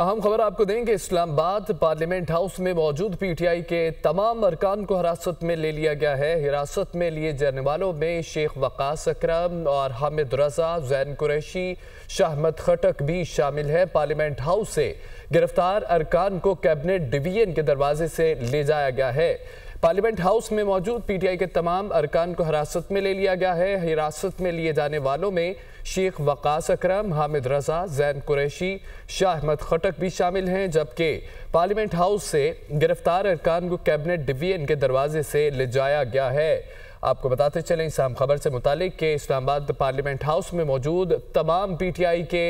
अहम खबर आपको देंगे इस्लामाबाद पार्लियामेंट हाउस में मौजूद पीटीआई के तमाम अरकान को हिरासत में ले लिया गया है हिरासत में लिए जाने वालों में शेख वकास अक्रम और हामिद रजा जैन कुरैशी शाहमद खटक भी शामिल है पार्लियामेंट हाउस से गिरफ्तार अरकान को कैबिनेट डिवीजन के दरवाजे से ले जाया गया है पार्लियामेंट हाउस में मौजूद पीटीआई के तमाम अरकान को हिरासत में ले लिया गया है हिरासत में लिए जाने वालों में शेख वकास अकरम हामिद रजा जैन कुरैशी शाह अहमद खटक भी शामिल हैं जबकि पार्लियामेंट हाउस से गिरफ्तार अरकान को कैबिनेट डिवीजन के दरवाजे से ले जाया गया है आपको बताते चलें इस अहम खबर से मुतालिक के इस्लामाबाद पार्लियामेंट हाउस में मौजूद तमाम पी टी आई के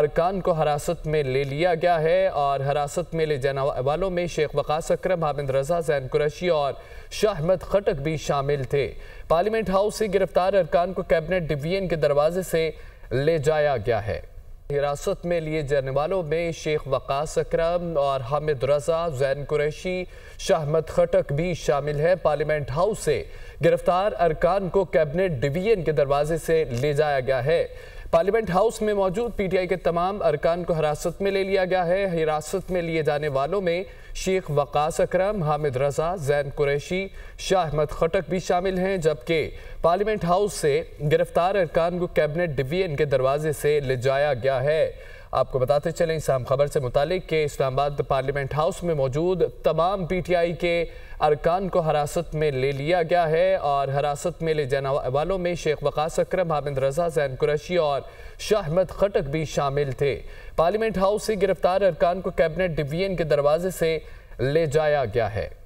अरकान को हिरासत में ले लिया गया है और हिरासत में ले जाने वालों में शेख वकास अक्रम हामिद रजा जैन कुरैशी और शाह अहमद खटक भी शामिल थे पार्लियामेंट हाउस से गिरफ्तार अरकान को कैबिनेट डिवीजन के दरवाजे से ले जाया गया है हिरासत में लिए जाने वालों में शेख वकास अक्रम और हामिद रजा जैन कुरैशी शाहमद खटक भी शामिल है पार्लियामेंट हाउस से गिरफ्तार अरकान को कैबिनेट डिवीजन के दरवाजे से ले जाया गया है पार्लियामेंट हाउस में मौजूद पीटीआई के तमाम अरकान को हिरासत में ले लिया गया है हिरासत में लिए जाने वालों में शेख वकास अकरम हामिद रजा जैन कुरैशी शाह अहमद खटक भी शामिल हैं जबकि पार्लियामेंट हाउस से गिरफ्तार अरकान को कैबिनेट डिवीजन के दरवाजे से ले जाया गया है आपको बताते चलें इस अहम खबर से मुतालिक के इस्लामाबाद पार्लियामेंट हाउस में मौजूद तमाम पी टी आई के अरकान को हरासत में ले लिया गया है और हरासत में ले जाने वालों में शेख वकास अक्रम हामिद रजा जैन कुरैशी और शाह अहमद खटक भी शामिल थे पार्लियामेंट हाउस से गिरफ्तार अरकान को कैबिनेट डिवीजन के दरवाजे से ले जाया गया है